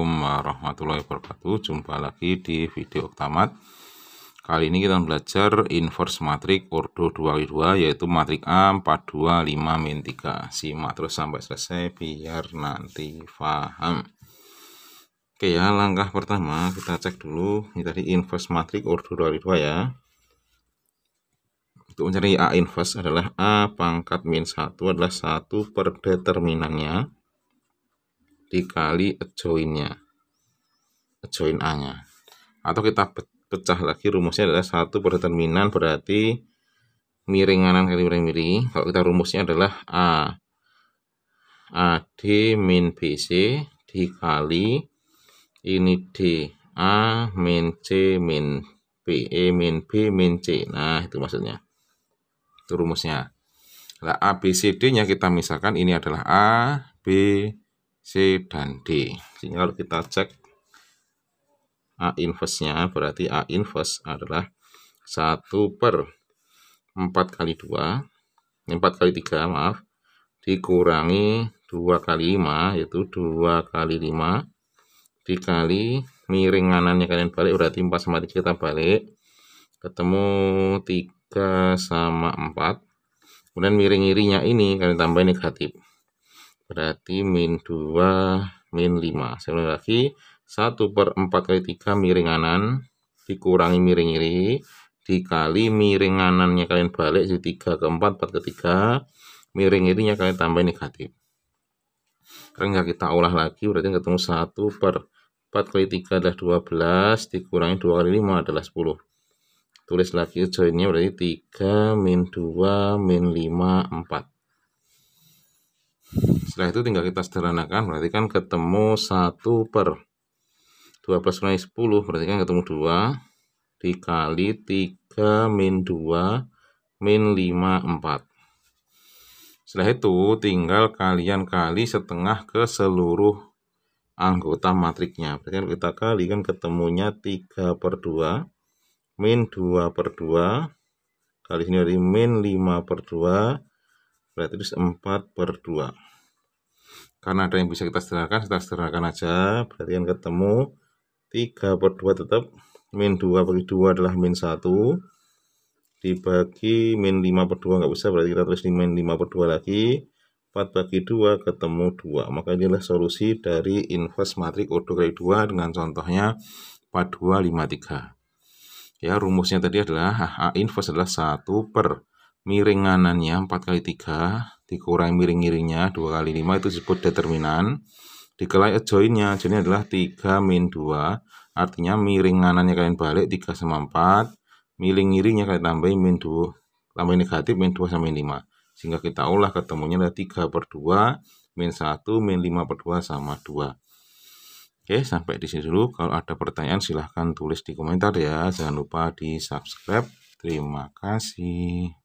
Assalamualaikum warahmatullahi wabarakatuh Jumpa lagi di video Oktamat Kali ini kita belajar inverse matrik ordo 2x2 Yaitu matrik A 4, 2, 5, min 3 Simak terus sampai selesai biar nanti paham Oke ya langkah pertama kita cek dulu Ini tadi inverse matrik ordo 2x2 ya Untuk mencari A inverse adalah A pangkat min 1 adalah 1 per determinannya dikali adjoinnya adjoin A nya atau kita pecah lagi rumusnya adalah satu per determinan berarti miring kanan kali miring miring kalau kita rumusnya adalah A a AD min BC dikali ini D A min C min B E min B min C nah itu maksudnya itu rumusnya nah, A nya kita misalkan ini adalah A B C dan D. Sehingga kalau kita cek A inverse-nya berarti A inverse adalah 1 per 4 kali 2, 4 kali 3 maaf, dikurangi 2 kali 5 yaitu 2 kali 5 dikali miring kanannya kalian balik berarti 4 sama 3 kita balik ketemu 3 sama 4 kemudian miring irinya ini kalian tambah negatif Berarti min 2, min 5. Saya ulangi lagi. 1 per 4 kali 3 miring kanan. Dikurangi miring kiri. Dikali miring kanannya kalian balik. Jadi 3 ke 4, 4 ke 3. Miring kirinya kalian tambah negatif. Sekarang kita olah lagi. Berarti ketemu 1 per 4 kali 3 adalah 12. Dikurangi 2 kali 5 adalah 10. Tulis lagi joinnya berarti 3 min 2 min 5 4. Setelah itu tinggal kita sederhanakan, berarti kan ketemu 1 per 12 plus 10, berarti kan ketemu 2 dikali 3 min 2 min 5, 4. Setelah itu tinggal kalian kali setengah ke seluruh anggota matriknya. Berarti kan kita kali kan ketemunya 3 per 2 min 2 per 2 kali sini dari min 5 per 2 berarti 4 per 2 karena ada yang bisa kita sederhanakan kita sederhanakan aja berarti kan ketemu 3 per 2 tetap min 2 bagi 2 adalah min 1 dibagi min 5 per 2 nggak bisa berarti kita tulis min 5 per 2 lagi 4 bagi 2 ketemu 2 maka inilah solusi dari inverse matrik ordo kali 2 dengan contohnya 4 2 5 3 ya rumusnya tadi adalah A inverse adalah 1 per miring kanannya 4 kali 3 dikurangi miring-miringnya 2 kali 5 itu disebut determinan dikelai adjoinnya jadi adalah 3 min 2 artinya miring kanannya kalian balik 3 sama 4 miring miringnya kalian tambahin min 2 tambahin negatif min 2 sama min 5 sehingga kita olah ketemunya ada 3 per 2 min 1 min 5 per 2 sama 2 Oke, sampai di sini dulu. Kalau ada pertanyaan silahkan tulis di komentar ya. Jangan lupa di subscribe. Terima kasih.